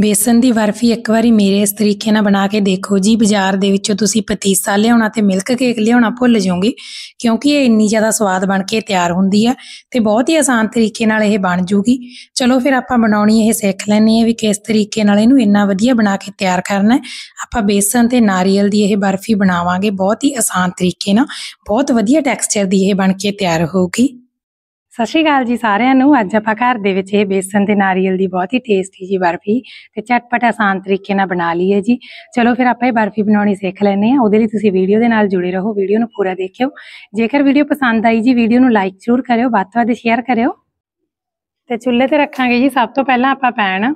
ਬੇਸਨ ਦੀ ਬਰਫੀ ਇੱਕ ਵਾਰੀ ਮੇਰੇ ਇਸ ਤਰੀਕੇ ਨਾਲ ਬਣਾ ਕੇ ਦੇਖੋ ਜੀ ਬਾਜ਼ਾਰ ਦੇ ਵਿੱਚੋਂ ਤੁਸੀਂ ਪਤੀਸਾ ਲਿਆਉਣਾ ਤੇ ਮਿਲਕ ਕੇਕ ਲਿਆਉਣਾ ਭੁੱਲ ਜਾਓਗੇ ਕਿਉਂਕਿ ਇਹ ਇੰਨੀ ਜ਼ਿਆਦਾ ਸਵਾਦ ਬਣ ਕੇ ਤਿਆਰ ਹੁੰਦੀ ਆ ਤੇ ਬਹੁਤ ਹੀ ਆਸਾਨ ਤਰੀਕੇ ਨਾਲ ਇਹ ਬਣ ਜੂਗੀ ਚਲੋ ਫਿਰ ਆਪਾਂ ਬਣਾਉਣੀ ਇਹ ਸਿੱਖ ਲੈਣੀ ਹੈ ਵੀ ਕਿਸ ਤਰੀਕੇ ਨਾਲ ਇਹਨੂੰ ਇੰਨਾ ਵਧੀਆ ਬਣਾ ਕੇ ਤਿਆਰ ਕਰਨਾ ਆਪਾਂ ਬੇਸਨ ਤੇ ਨਾਰੀਅਲ ਦੀ ਇਹ ਬਰਫੀ ਬਣਾਵਾਂਗੇ ਬਹੁਤ ਹੀ ਆਸਾਨ ਤਰੀਕੇ ਨਾਲ ਬਹੁਤ ਵਧੀਆ ਟੈਕਸਚਰ ਦੀ ਇਹ ਬਣ ਕੇ ਤਿਆਰ ਹੋਊਗੀ ਸਤਿ ਸ਼੍ਰੀ ਅਕਾਲ ਜੀ ਸਾਰਿਆਂ ਨੂੰ ਅੱਜ ਆਪਾਂ ਘਰ ਦੇ ਵਿੱਚ ਇਹ ਬੇਸਨ ਤੇ ਨਾਰੀਅਲ ਦੀ ਬਹੁਤ ਹੀ ਟੇਸਟੀ ਜੀ ਬਰਫੀ ਤੇ ਚਟਪਟ ਆਸਾਨ ਤਰੀਕੇ ਨਾਲ ਬਣਾ ਲਈ ਹੈ ਜੀ ਚਲੋ ਫਿਰ ਆਪਾਂ ਇਹ ਬਰਫੀ ਬਣਾਉਣੀ ਸਿੱਖ ਲੈਨੇ ਆ ਉਹਦੇ ਲਈ ਤੁਸੀਂ ਵੀਡੀਓ ਦੇ ਨਾਲ ਜੁੜੇ ਰਹੋ ਵੀਡੀਓ ਨੂੰ ਪੂਰਾ ਦੇਖਿਓ ਜੇਕਰ ਵੀਡੀਓ ਪਸੰਦ ਆਈ ਜੀ ਵੀਡੀਓ ਨੂੰ ਲਾਈਕ ਜ਼ਰੂਰ ਕਰਿਓ ਵੱਧ ਤੋਂ ਵੱਧ ਸ਼ੇਅਰ ਕਰਿਓ ਤੇ ਚੁੱਲ੍ਹੇ ਤੇ ਰੱਖਾਂਗੇ ਜੀ ਸਭ ਤੋਂ ਪਹਿਲਾਂ ਆਪਾਂ ਪੈਣ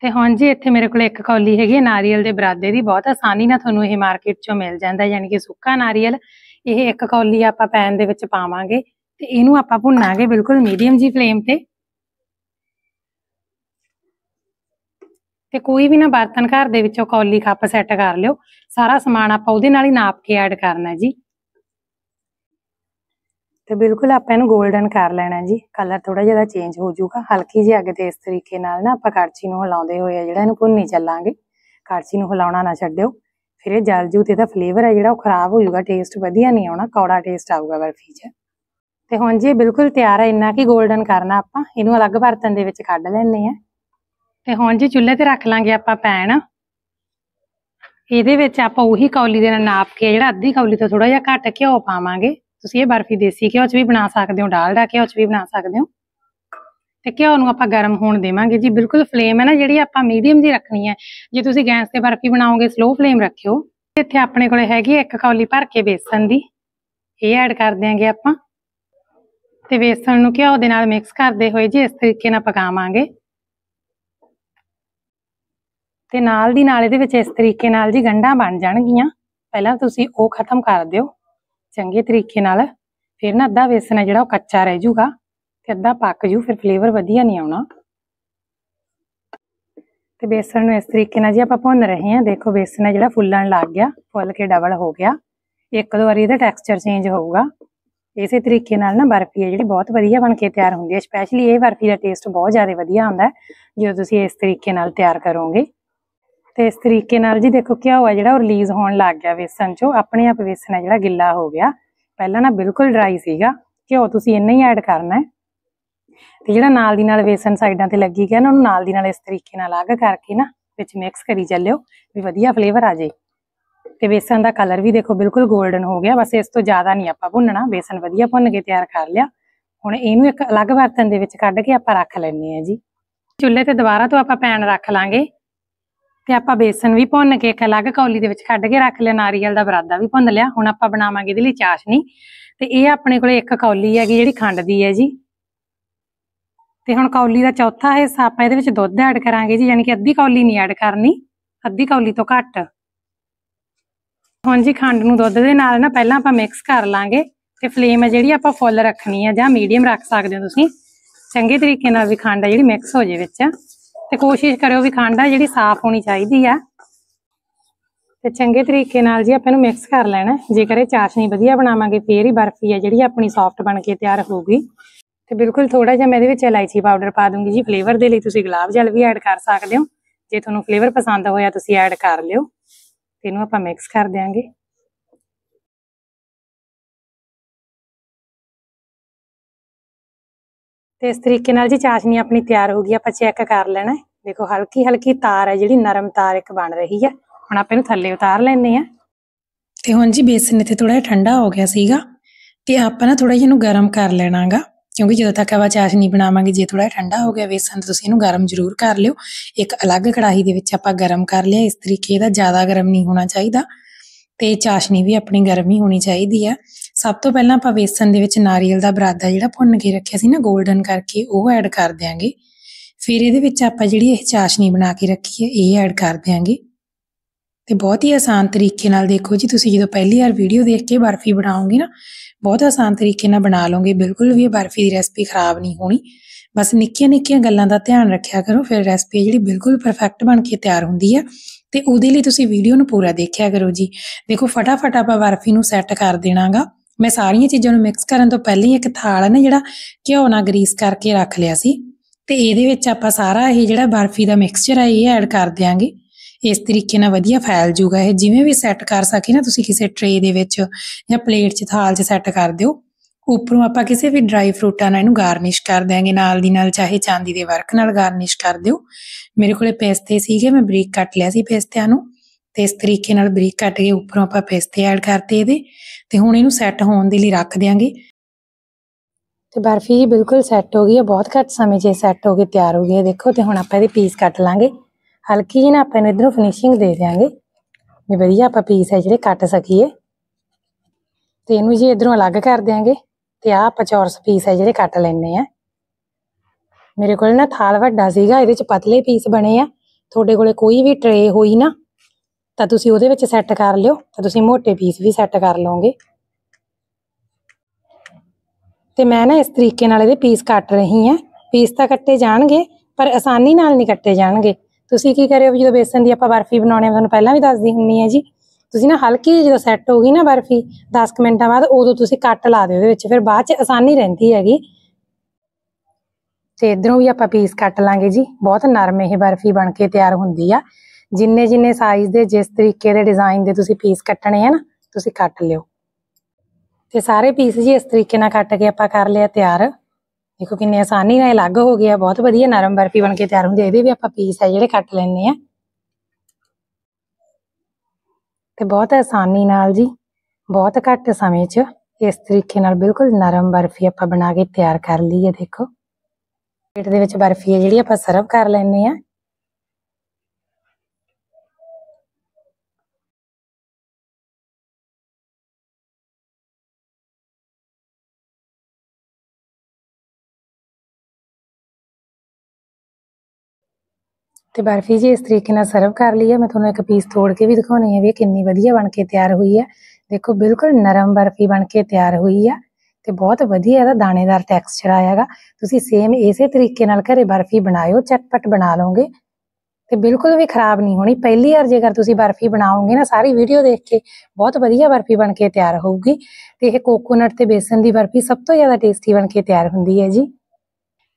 ਤੇ ਹੁਣ ਜੀ ਇੱਥੇ ਮੇਰੇ ਕੋਲ ਇੱਕ ਕੌਲੀ ਹੈਗੀ ਨਾਰੀਅਲ ਦੇ ਬਰਾਦੇ ਦੀ ਬਹੁਤ ਆਸਾਨੀ ਨਾਲ ਤੁਹਾਨੂੰ ਇਹ ਮਾਰਕੀਟ ਚੋਂ ਮਿਲ ਜਾਂਦਾ ਯਾਨੀ ਕਿ ਸੁੱਕਾ ਨਾਰੀਅਲ ਇਹ ਇੱਕ ਕੌਲੀ ਆਪਾਂ ਪੈਨ ਦੇ ਵਿੱਚ ਪਾਵਾਂਗੇ ਤੇ ਇਹਨੂੰ ਆਪਾਂ ਭੁੰਨਾਂਗੇ ਬਿਲਕੁਲ ਮੀਡੀਅਮ ਜੀ ਫਲੇਮ ਤੇ ਤੇ ਕੋਈ ਵੀ ਨਾ ਬਰਤਨ ਘਰ ਦੇ ਵਿੱਚੋਂ ਕੌਲੀ ਕੱਪ ਸੈੱਟ ਕਰ ਲਿਓ ਸਾਰਾ ਸਮਾਨ ਆਪਾਂ ਉਹਦੇ ਨਾਲ ਹੀ ਨਾਪ ਕੇ ਐਡ ਕਰਨਾ ਜੀ ਤੇ ਬਿਲਕੁਲ ਆਪਾਂ ਇਹਨੂੰ 골ਡਨ ਕਰ ਲੈਣਾ ਜੀ ਕਲਰ ਥੋੜਾ ਜਿਹਾ ਚੇਂਜ ਹੋ ਜਾਊਗਾ ਹਲਕੀ ਜਿਹੀ ਅੱਗ ਤੇ ਇਸ ਤਰੀਕੇ ਨਾਲ ਨਾ ਆਪਾਂ ਕੜਛੀ ਨੂੰ ਹਿਲਾਉਂਦੇ ਹੋਏ ਆ ਜਿਹੜਾ ਇਹਨੂੰ ਭੁੰਨੀ ਚੱਲਾਂਗੇ ਕੜਛੀ ਨੂੰ ਹਿਲਾਉਣਾ ਨਾ ਛੱਡਿਓ ਫਿਰ ਇਹ ਜਲ ਜੂ ਤੇ ਦਾ ਫਲੇਵਰ ਹੈ ਜਿਹੜਾ ਉਹ ਖਰਾਬ ਹੋ ਜਾਊਗਾ ਟੇਸਟ ਵਧੀਆ ਨਹੀਂ ਆਉਣਾ ਕੌੜਾ ਟੇਸਟ ਆਊਗਾ ਬਰਫੀ 'ਚ ਤੇ ਹੁਣ ਜੀ ਬਿਲਕੁਲ ਤਿਆਰ ਹੈ ਇੰਨਾ ਕਿ 골ਡਨ ਕਰਨਾ ਆਪਾਂ ਇਹਨੂੰ ਅਲੱਗ ਬਰਤਨ ਦੇ ਵਿੱਚ ਕੱਢ ਲੈਣੇ ਆ ਤੇ ਹੁਣ ਜੀ ਚੁੱਲ੍ਹੇ ਤੇ ਰੱਖ ਲਾਂਗੇ ਆਪਾਂ ਪੈਨ ਇਹਦੇ ਵਿੱਚ ਆਪਾਂ ਉਹੀ ਕੌਲੀ ਦੇ ਨਾਲ ਨਾਪ ਕੇ ਜਿਹੜਾ ਅੱਧੀ ਕੌਲੀ ਤੋਂ ਥੋੜਾ ਜਿਹਾ ਘੱਟ ਘਿਓ ਪਾਵਾਂਗੇ ਤੁਸੀਂ ਇਹ ਬਰਫੀ ਦੇਸੀ ਘਿਓ 'ਚ ਵੀ ਬਣਾ ਸਕਦੇ ਹੋ ਡਾਲਡਾ ਘਿਓ 'ਚ ਵੀ ਬਣਾ ਸਕਦੇ ਹੋ ਤੇ ਘਿਓ ਨੂੰ ਆਪਾਂ ਗਰਮ ਹੋਣ ਦੇਵਾਂਗੇ ਜੀ ਬਿਲਕੁਲ ਫਲੇਮ ਹੈ ਨਾ ਜਿਹੜੀ ਆਪਾਂ ਮੀਡੀਅਮ ਦੀ ਰੱਖਣੀ ਹੈ ਜੇ ਤੁਸੀਂ ਗੈਸ ਤੇ ਬਰਫੀ ਬਣਾਓਗੇ ਸਲੋ ਫਲੇਮ ਰੱਖਿਓ ਇੱਥੇ ਆਪਣੇ ਕੋਲੇ ਹੈਗੀ ਇੱਕ ਕੌਲੀ ਭਰ ਕੇ ਬੇਸਨ ਦੀ ਇਹ ਐਡ ਕਰ ਦਿਆਂਗੇ ਆਪਾਂ ਤੇ ਵੇਸਣ ਨੂੰ ਘਿਓ ਦੇ ਨਾਲ ਮਿਕਸ ਕਰਦੇ ਹੋਏ ਜੀ ਇਸ ਤਰੀਕੇ ਨਾਲ ਪਕਾਵਾਂਗੇ ਤੇ ਨਾਲ ਦੀ ਨਾਲ ਇਹਦੇ ਵਿੱਚ ਇਸ ਤਰੀਕੇ ਨਾਲ ਜੀ ਗੰਢਾਂ ਬਣ ਜਾਣਗੀਆਂ ਪਹਿਲਾਂ ਤੁਸੀਂ ਉਹ ਖਤਮ ਕਰ ਦਿਓ ਚੰਗੇ ਤਰੀਕੇ ਨਾਲ ਫਿਰ ਨਾ ਅੱਧਾ ਵੇਸਣ ਜਿਹੜਾ ਉਹ ਕੱਚਾ ਰਹਿ ਜਾਊਗਾ ਤੇ ਅੱਧਾ ਪੱਕ ਜੂ ਫਿਰ ਫਲੇਵਰ ਵਧੀਆ ਨਹੀਂ ਆਉਣਾ ਤੇ ਬੇਸਣ ਨੂੰ ਇਸ ਤਰੀਕੇ ਨਾਲ ਜੀ ਆਪਾਂ ਭੁੰਨ ਰਹੇ ਹਾਂ ਦੇਖੋ ਬੇਸਣ ਜਿਹੜਾ ਫੁੱਲਣ ਲੱਗ ਗਿਆ ਫੁੱਲ ਕੇ ਡਬਲ ਹੋ ਗਿਆ ਇੱਕ ਦੋ ਵਾਰੀ ਇਹਦਾ ਟੈਕਸਚਰ ਚੇਂਜ ਹੋਊਗਾ ਇਸੇ ਤਰੀਕੇ ਨਾਲ ਨਾ ਬਰਫੀ ਹੈ ਜਿਹੜੀ ਬਹੁਤ ਵਧੀਆ ਬਣ ਕੇ ਤਿਆਰ ਹੁੰਦੀ ਹੈ ਸਪੈਸ਼ਲੀ ਇਹ ਬਰਫੀ ਦਾ ਟੇਸਟ ਬਹੁਤ ਜ਼ਿਆਦਾ ਵਧੀਆ ਹੁੰਦਾ ਜਦੋਂ ਤੁਸੀਂ ਇਸ ਤਰੀਕੇ ਨਾਲ ਤਿਆਰ ਕਰੋਗੇ ਤੇ ਇਸ ਤਰੀਕੇ ਨਾਲ ਜੀ ਦੇਖੋ ਕੀ ਹੋਇਆ ਜਿਹੜਾ ਉਹ ਰਿਲੀਜ਼ ਹੋਣ ਲੱਗ ਗਿਆ ਵੇਸਣ ਚੋਂ ਆਪਣੇ ਆਪ ਵੇਸਣ ਹੈ ਜਿਹੜਾ ਗਿੱਲਾ ਹੋ ਗਿਆ ਪਹਿਲਾਂ ਨਾ ਬਿਲਕੁਲ ਡਰਾਈ ਸੀਗਾ ਘਿਓ ਤੁਸੀਂ ਇੰਨਾ ਹੀ ਐਡ ਕਰਨਾ ਹੈ ਤੇ ਜਿਹੜਾ ਨਾਲ ਦੀ ਨਾਲ ਵੇਸਣ ਸਾਈਡਾਂ ਤੇ ਲੱਗੀ ਗਿਆ ਨਾ ਉਹਨੂੰ ਨਾਲ ਦੀ ਨਾਲ ਇਸ ਤਰੀਕੇ ਨਾਲ ਅਲੱਗ ਕਰਕੇ ਨਾ ਵਿੱਚ ਮਿਕਸ ਕਰੀ ਚੱਲਿਓ ਵੀ ਵਧੀਆ ਫਲੇਵਰ ਆ ਜਾਏ ਤੇ ਬੇਸਨ ਦਾ ਕਲਰ ਵੀ ਦੇਖੋ ਬਿਲਕੁਲ 골ਡਨ ਹੋ ਗਿਆ ਬਸ ਇਸ ਤੋਂ ਜ਼ਿਆਦਾ ਨਹੀਂ ਆਪਾਂ ਭੁੰਨਣਾ ਬੇਸਨ ਵਧੀਆ ਭੁੰਨ ਕੇ ਤਿਆਰ ਕਰ ਲਿਆ ਹੁਣ ਇਹਨੂੰ ਇੱਕ ਅਲੱਗ ਬਰਤਨ ਦੇ ਵਿੱਚ ਕੱਢ ਕੇ ਆਪਾਂ ਰੱਖ ਲੈਣੇ ਆ ਜੀ ਚੁੱਲ੍ਹੇ ਤੇ ਦੁਬਾਰਾ ਤੋਂ ਆਪਾਂ ਪੈਨ ਰੱਖ ਲਾਂਗੇ ਤੇ ਆਪਾਂ ਬੇਸਨ ਵੀ ਭੁੰਨ ਕੇ ਇੱਕ ਅਲੱਗ ਕੌਲੀ ਦੇ ਵਿੱਚ ਕੱਢ ਕੇ ਰੱਖ ਲਿਆ ਨਾਰੀਅਲ ਦਾ ਬਰਾਦਾ ਵੀ ਭੁੰਨ ਲਿਆ ਹੁਣ ਆਪਾਂ ਬਣਾਵਾਂਗੇ ਇਹਦੇ ਲਈ ਚਾਸ਼ਨੀ ਤੇ ਇਹ ਆਪਣੇ ਕੋਲੇ ਇੱਕ ਕੌਲੀ ਹੈਗੀ ਜਿਹੜੀ ਖੰਡ ਦੀ ਹੈ ਜੀ ਤੇ ਹੁਣ ਕੌਲੀ ਦਾ ਚੌਥਾ ਹਿੱਸਾ ਆਪਾਂ ਇਹਦੇ ਵਿੱਚ ਦੁੱਧ ਐਡ ਕਰਾਂਗੇ ਜੀ ਯਾਨੀ ਕਿ ਅੱਧੀ ਕੌਲੀ ਨਹੀਂ ਐਡ ਕਰਨੀ ਅੱਧੀ ਕੌਲੀ ਤੋਂ ਘੱਟ ਹੁਣ ਜੀ ਖੰਡ ਨੂੰ ਦੁੱਧ ਦੇ ਨਾਲ ਨਾ ਪਹਿਲਾਂ ਆਪਾਂ ਮਿਕਸ ਕਰ ਲਾਂਗੇ ਤੇ ਫਲੇਮ ਹੈ ਜਿਹੜੀ ਆਪਾਂ ਫੁੱਲ ਰੱਖਣੀ ਹੈ ਜਾਂ ਮੀਡੀਅਮ ਰੱਖ ਸਕਦੇ ਹੋ ਤੁਸੀਂ ਚੰਗੇ ਤਰੀਕੇ ਨਾਲ ਵੀ ਖੰਡ ਹੈ ਜਿਹੜੀ ਮਿਕਸ ਹੋ ਜੇ ਵਿੱਚ ਤੇ ਕੋਸ਼ਿਸ਼ ਕਰਿਓ ਵੀ ਖੰਡ ਹੈ ਜਿਹੜੀ ਸਾਫ਼ ਹੋਣੀ ਚਾਹੀਦੀ ਆ ਤੇ ਚੰਗੇ ਤਰੀਕੇ ਨਾਲ ਜੀ ਆਪਾਂ ਇਹਨੂੰ ਮਿਕਸ ਕਰ ਲੈਣਾ ਜੇਕਰ ਇਹ ਚਾਸ਼ਨੀ ਵਧੀਆ ਬਣਾਵਾਂਗੇ ਫੇਰ ਹੀ ਬਰਫੀ ਹੈ ਜਿਹੜੀ ਆਪਣੀ ਸੌਫਟ ਬਣ ਕੇ ਤਿਆਰ ਹੋਊਗੀ ਤੇ ਬਿਲਕੁਲ ਥੋੜਾ ਜਿਹਾ ਮੈਂ ਇਹਦੇ ਵਿੱਚ ਇਲਾਇਚੀ ਪਾਊਡਰ ਪਾ ਦੂੰਗੀ ਜੀ ਫਲੇਵਰ ਦੇ ਲਈ ਤੁਸੀਂ ਗੁਲਾਬ ਜਲ ਵੀ ਐਡ ਕਰ ਸਕਦੇ ਹੋ ਜੇ ਤੁਹਾਨੂੰ ਫਲੇਵਰ ਪਸੰਦ ਹੋਇਆ ਤੁਸੀਂ ਐਡ ਕਰ ਲਿਓ ਇਹਨੂੰ ਆਪਾਂ ਮਿਕਸ ਕਰ ਦੇਾਂਗੇ ਤੇ ਇਸ ਤਰੀਕੇ ਨਾਲ ਜੀ ਚਾਸ਼ਨੀ ਆਪਣੀ ਤਿਆਰ ਹੋ ਗਈ ਆਪਾਂ ਚੈੱਕ ਕਰ ਲੈਣਾ ਦੇਖੋ ਹਲਕੀ ਹਲਕੀ ਤਾਰ ਹੈ ਜਿਹੜੀ ਨਰਮ ਤਾਰ ਇੱਕ ਬਣ ਰਹੀ ਹੈ ਹੁਣ ਆਪਾਂ ਇਹਨੂੰ ਥੱਲੇ ਉਤਾਰ ਲੈਣੇ ਆ ਤੇ ਹੁਣ ਜੀ ਬੇਸਨ ਇੱਥੇ ਥੋੜਾ ਠੰਡਾ ਹੋ ਗਿਆ ਸੀਗਾ ਤੇ ਆਪਾਂ ਨਾ ਥੋੜਾ ਜਿਹਾ ਇਹਨੂੰ ਗਰਮ ਕਰ ਲੈਣਾਗਾ ਕਿਉਂਕਿ ਜਦੋਂ ਤੱਕ ਆਪਾਂ ਚਾਸ਼ਨੀ ਬਣਾਵਾਂਗੇ ਜੇ ਥੋੜਾ ਠੰਡਾ ਹੋ ਗਿਆ ਵੇਸਣ ਤਾਂ ਤੁਸੀਂ ਇਹਨੂੰ ਗਰਮ ਜ਼ਰੂਰ ਕਰ ਲਿਓ ਇੱਕ ਅਲੱਗ ਕੜਾਹੀ ਦੇ ਵਿੱਚ ਆਪਾਂ ਗਰਮ ਕਰ ਲਿਆ ਇਸ ਤਰੀਕੇ ਦਾ ਜ਼ਿਆਦਾ ਗਰਮ ਨਹੀਂ ਹੋਣਾ ਚਾਹੀਦਾ ਤੇ ਚਾਸ਼ਨੀ ਵੀ ਆਪਣੀ ਗਰਮ ਹੀ ਹੋਣੀ ਚਾਹੀਦੀ ਆ ਸਭ ਤੋਂ ਪਹਿਲਾਂ ਆਪਾਂ ਵੇਸਣ ਦੇ ਵਿੱਚ ਨਾਰੀਅਲ ਦਾ ਬਰਾਦਾ ਜਿਹੜਾ ਭੁੰਨ ਕੇ ਰੱਖਿਆ ਸੀ ਨਾ 골ਡਨ ਕਰਕੇ ਉਹ ਐਡ ਕਰ ਦਿਆਂਗੇ ਫਿਰ ਇਹਦੇ ਵਿੱਚ ਆਪਾਂ ਜਿਹੜੀ ਇਹ ਚਾਸ਼ਨੀ ਬਣਾ ਕੇ ਰੱਖੀ ਹੈ ਇਹ ਐਡ ਕਰ ਦਿਆਂਗੇ ਤੇ ਬਹੁਤ ਹੀ ਆਸਾਨ ਤਰੀਕੇ ਨਾਲ ਦੇਖੋ ਜੀ ਤੁਸੀਂ ਜਦੋਂ ਪਹਿਲੀ ਵਾਰ ਵੀਡੀਓ ਦੇਖ ਕੇ ਬਰਫੀ ਬਣਾਉਂਗੇ ਨਾ ਬਹੁਤ ਆਸਾਨ ਤਰੀਕੇ ਨਾਲ ਬਣਾ ਲਓਗੇ ਬਿਲਕੁਲ ਵੀ ਬਰਫੀ ਦੀ ਰੈਸਪੀ ਖਰਾਬ ਨਹੀਂ ਹੋਣੀ ਬਸ ਨਿੱਕੀਆਂ ਨਿੱਕੀਆਂ ਗੱਲਾਂ ਦਾ ਧਿਆਨ ਰੱਖਿਆ ਕਰੋ ਫਿਰ ਰੈਸਪੀ ਜਿਹੜੀ ਬਿਲਕੁਲ ਪਰਫੈਕਟ ਬਣ ਕੇ ਤਿਆਰ ਹੁੰਦੀ ਹੈ ਤੇ ਉਹਦੇ ਲਈ ਤੁਸੀਂ ਵੀਡੀਓ ਨੂੰ ਪੂਰਾ ਦੇਖਿਆ ਕਰੋ ਜੀ ਦੇਖੋ ਫਟਾਫਟ ਆਪਾਂ ਬਰਫੀ ਨੂੰ ਸੈੱਟ ਕਰ ਦੇਣਾਗਾ ਮੈਂ ਸਾਰੀਆਂ ਚੀਜ਼ਾਂ ਨੂੰ ਮਿਕਸ ਕਰਨ ਤੋਂ ਪਹਿਲਾਂ ਹੀ ਇੱਕ ਥਾਲ ਹੈ ਨਾ ਜਿਹੜਾ ਘਿਓ ਨਾਲ ਗਰੀਸ ਕਰਕੇ ਰੱਖ ਲਿਆ ਸੀ ਤੇ ਇਹਦੇ ਵਿੱਚ ਆਪਾਂ ਸਾਰਾ ਇਹ ਜਿਹੜਾ ਬਰਫੀ ਦਾ ਮਿਕਸਚਰ ਹੈ ਇਹ ਐਡ ਕਰ ਦਿਆਂਗੇ ਇਸ ਤਰੀਕੇ ਨਾਲ ਵਧੀਆ ਫੈਲ ਜੂਗਾ ਇਹ ਜਿਵੇਂ ਵੀ ਸੈੱਟ ਕਰ ਸਕੇ ਨਾ ਤੁਸੀਂ ਕਿਸੇ ਟ੍ਰੇ ਦੇ ਵਿੱਚ ਜਾਂ ਪਲੇਟ 'ਚ ਥਾਲ 'ਚ ਸੈੱਟ ਕਰ ਦਿਓ ਉੱਪਰੋਂ ਆਪਾਂ ਕਿਸੇ ਵੀ ਡਰਾਈ ਫਰੂਟਾਂ ਨਾਲ ਇਹਨੂੰ ਗਾਰਨਿਸ਼ ਕਰ ਦਿਆਂਗੇ ਨਾਲ ਦੀ ਨਾਲ ਚਾਹੇ ਚਾਂਦੀ ਦੇ ਵਰਕ ਨਾਲ ਗਾਰਨਿਸ਼ ਕਰ ਦਿਓ ਮੇਰੇ ਕੋਲੇ ਪੇਸਤੇ ਸੀਗੇ ਮੈਂ ਬਰੀਕ ਕੱਟ ਲਿਆ ਸੀ ਪੇਸਤਿਆਂ ਨੂੰ ਤੇ ਇਸ ਤਰੀਕੇ ਨਾਲ ਬਰੀਕ ਕੱਟ ਕੇ ਉੱਪਰੋਂ ਆਪਾਂ ਪੇਸਤੇ ਐਡ ਕਰਤੇ ਇਹਦੇ ਤੇ ਹੁਣ ਇਹਨੂੰ ਸੈੱਟ ਹੋਣ ਦੇ ਲਈ ਰੱਖ ਦਿਆਂਗੇ ਤੇ ਬਰਫੀ ਜੀ ਬਿਲਕੁਲ ਸੈੱਟ ਹੋ ਗਈ ਹੈ ਬਹੁਤ ਘੱਟ ਸਮੇਂ 'ਚ ਸੈੱਟ ਹੋ ਕੇ ਤਿਆਰ ਹੋ ਗਈ ਹੈ ਦੇਖੋ ਤੇ ਹੁਣ ਆਪਾਂ ਇਹਦੇ ਪੀਸ ਕੱਟ ਲਾਂਗੇ ਹਲਕੀ ਜਿਹੀ ਨਾ ਆਪਾਂ ਇਹਨੂੰ ਇਧਰੋਂ ਫਿਨਿਸ਼ਿੰਗ ਦੇ ਦੇਾਂਗੇ ਵੀ ਵਧੀਆ ਆਪਾਂ ਪੀਸ ਹੈ ਜਿਹੜੇ ਕੱਟ ਸਕੀਏ ਤੇ ਇਹਨੂੰ ਜੀ ਇਧਰੋਂ ਅਲੱਗ ਕਰ ਦੇਾਂਗੇ ਤੇ ਆਹ ਆਪਾਂ ਚੌਰਸ ਪੀਸ ਹੈ ਜਿਹੜੇ ਕੱਟ ਲੈਣੇ ਆ ਮੇਰੇ ਕੋਲ ਨਾ ਥਾਲ ਵੱਡਾ ਸੀਗਾ ਇਹਦੇ ਚ ਪਤਲੇ ਪੀਸ ਬਣੇ ਆ ਤੁਹਾਡੇ ਕੋਲੇ ਕੋਈ ਵੀ ਟ੍ਰੇ ਹੋਈ ਨਾ ਤਾਂ ਤੁਸੀਂ ਉਹਦੇ ਵਿੱਚ ਸੈੱਟ ਕਰ ਲਿਓ ਤਾਂ ਤੁਸੀਂ ਮੋਟੇ ਪੀਸ ਵੀ ਸੈੱਟ ਕਰ ਲਓਗੇ ਤੇ ਮੈਂ ਨਾ ਇਸ ਤਰੀਕੇ ਨਾਲ ਇਹਦੇ ਪੀਸ ਕੱਟ ਰਹੀ ਆ ਪੀਸ ਤਾਂ ਕੱਟੇ ਜਾਣਗੇ ਪਰ ਆਸਾਨੀ ਨਾਲ ਨਹੀਂ ਕੱਟੇ ਜਾਣਗੇ ਤੁਸੀਂ ਕੀ ਕਰਿਓ ਜਦੋਂ ਬੇਸਨ ਦੀ ਆਪਾਂ ਬਰਫੀ ਬਣਾਉਣੀ ਹੈ ਤੁਹਾਨੂੰ ਪਹਿਲਾਂ ਵੀ ਦੱਸਦੀ ਹੁੰਨੀ ਹੈ ਜੀ ਤੁਸੀਂ ਨਾ ਹਲਕੀ ਜਦੋਂ ਸੈੱਟ ਹੋ ਗਈ ਨਾ ਬਰਫੀ 10 ਮਿੰਟਾਂ ਬਾਅਦ ਉਦੋਂ ਤੁਸੀਂ ਕੱਟ ਲਾ ਦਿਓ ਉਹਦੇ ਵਿੱਚ ਫਿਰ ਬਾਅਦ ਚ ਆਸਾਨੀ ਰਹਿੰਦੀ ਹੈਗੀ ਤੇ ਇਧਰੋਂ ਵੀ ਆਪਾਂ ਪੀਸ ਕੱਟ ਲਾਂਗੇ ਜੀ ਬਹੁਤ ਨਰਮ ਇਹ ਬਰਫੀ ਬਣ ਕੇ ਤਿਆਰ ਹੁੰਦੀ ਆ ਜਿੰਨੇ ਜਿੰਨੇ ਸਾਈਜ਼ ਦੇ ਜਿਸ ਤਰੀਕੇ ਦੇ ਡਿਜ਼ਾਈਨ ਦੇ ਤੁਸੀਂ ਪੀਸ ਕੱਟਣੇ ਆ ਨਾ ਤੁਸੀਂ ਕੱਟ ਲਿਓ ਤੇ ਸਾਰੇ ਪੀਸ ਜੀ ਇਸ ਤਰੀਕੇ ਨਾਲ ਕੱਟ ਕੇ ਆਪਾਂ ਕਰ ਲਿਆ ਤਿਆਰ ਦੇਖੋ ਕਿੰਨੇ ਆਸਾਨੀ ਨਾਲ ਅਲੱਗ ਹੋ ਗਿਆ ਬਹੁਤ ਵਧੀਆ ਨਰਮ ਬਰਫੀ ਬਣ ਕੇ ਤਿਆਰ ਹੁੰਦੀ ਇਹਦੇ ਵੀ ਆਪਾਂ ਪੀਸ ਹੈ ਜਿਹੜੇ ਕੱਟ ਲੈਣੇ ਆ ਤੇ ਬਹੁਤ ਆਸਾਨੀ ਨਾਲ ਜੀ ਬਹੁਤ ਘੱਟ ਸਮੇਂ 'ਚ ਇਸ ਤਰੀਕੇ ਨਾਲ ਬਿਲਕੁਲ ਨਰਮ ਬਰਫੀ ਆਪਾਂ ਬਣਾ ਕੇ ਤਿਆਰ ਕਰ ਲਈ ਹੈ ਦੇਖੋ ਪਲੇਟ ਦੇ ਵਿੱਚ ਬਰਫੀ ਹੈ ਜਿਹੜੀ ਆਪਾਂ ਸਰਵ ਕਰ ਲੈਣੇ ਆ ਤੇ ਬਰਫੀ ਜੀ ਇਸ ਤਰੀਕੇ ਨਾਲ ਸਰਵ ਕਰ ਲਈ ਹੈ ਮੈਂ ਤੁਹਾਨੂੰ ਇੱਕ ਪੀਸ ਤੋੜ ਕੇ ਵੀ ਦਿਖਾਉਣੀ ਹੈ ਵੀ ਕਿੰਨੀ ਵਧੀਆ ਬਣ ਕੇ ਤਿਆਰ ਹੋਈ ਹੈ ਦੇਖੋ ਬਿਲਕੁਲ ਨਰਮ ਬਰਫੀ ਬਣ ਕੇ ਤਿਆਰ ਹੋਈ ਹੈ ਤੇ ਬਹੁਤ ਵਧੀਆ ਇਹਦਾ ਦਾਣੇਦਾਰ ਟੈਕਸਚਰ ਆਇਆਗਾ ਤੁਸੀਂ ਸੇਮ ਇਸੇ ਤਰੀਕੇ ਨਾਲ ਘਰੇ ਬਰਫੀ ਬਣਾਇਓ ਚਟਪਟ ਬਣਾ ਲਓਗੇ ਤੇ ਬਿਲਕੁਲ ਵੀ ਖਰਾਬ ਨਹੀਂ ਹੋਣੀ ਪਹਿਲੀ ਵਾਰ ਜੇਕਰ ਤੁਸੀਂ ਬਰਫੀ ਬਣਾਓਗੇ ਨਾ ਸਾਰੀ ਵੀਡੀਓ ਦੇਖ ਕੇ ਬਹੁਤ ਵਧੀਆ ਬਰਫੀ ਬਣ ਕੇ ਤਿਆਰ ਹੋਊਗੀ ਤੇ ਇਹ ਕੋਕੋਨਟ ਤੇ ਬੇਸਨ ਦੀ ਬਰਫੀ ਸਭ ਤੋਂ ਜ਼ਿਆਦਾ ਟੇਸਟੀ ਬਣ ਕੇ ਤਿਆਰ ਹੁੰਦੀ ਹੈ ਜੀ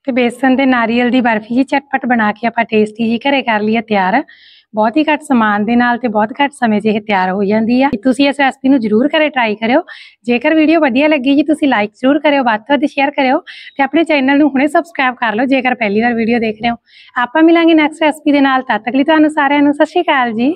ਤੇ ਬੇਸਨ ਦੇ ਨਾਰੀਅਲ ਦੀ ਬਰਫੀ ਜੀ ਚਟਪਟ ਬਣਾ ਕੇ ਆਪਾਂ ਟੇਸਟੀ ਜੀ ਘਰੇ ਕਰ ਲਈਏ ਤਿਆਰ ਬਹੁਤ ਹੀ ਘੱਟ ਸਮਾਨ ਦੇ ਨਾਲ ਤੇ ਬਹੁਤ ਘੱਟ ਸਮੇਂ 'ਚ ਇਹ ਤਿਆਰ ਹੋ ਜਾਂਦੀ ਆ ਤੁਸੀਂ ਇਸ ਰੈਸਪੀ ਨੂੰ ਜਰੂਰ ਕਰੇ ਟਰਾਈ ਕਰਿਓ ਜੇਕਰ ਵੀਡੀਓ ਵਧੀਆ ਲੱਗੀ ਜੀ ਤੁਸੀਂ ਲਾਈਕ ਜਰੂਰ ਕਰਿਓ ਵੱਧ ਤੋਂ ਵੱਧ ਸ਼ੇਅਰ ਕਰਿਓ ਤੇ ਆਪਣੇ ਚੈਨਲ ਨੂੰ ਹੁਣੇ ਸਬਸਕ੍ਰਾਈਬ ਕਰ ਲਓ ਜੇਕਰ ਪਹਿਲੀ ਵਾਰ ਵੀਡੀਓ ਦੇਖ ਰਹੇ ਹੋ ਆਪਾਂ ਮਿਲਾਂਗੇ ਨੈਕਸਟ ਰੈਸਪੀ ਦੇ ਨਾਲ ਤਦ ਤੱਕ ਲਈ ਤੁਹਾਨੂੰ ਸਾਰਿਆਂ ਨੂੰ ਸਤਿ ਸ਼੍ਰੀ ਅਕਾਲ ਜੀ